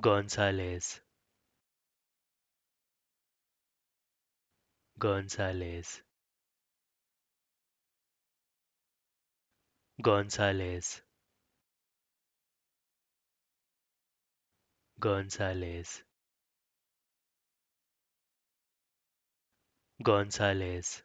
Gonzalez Gonzalez Gonzalez Gonzalez Gonzalez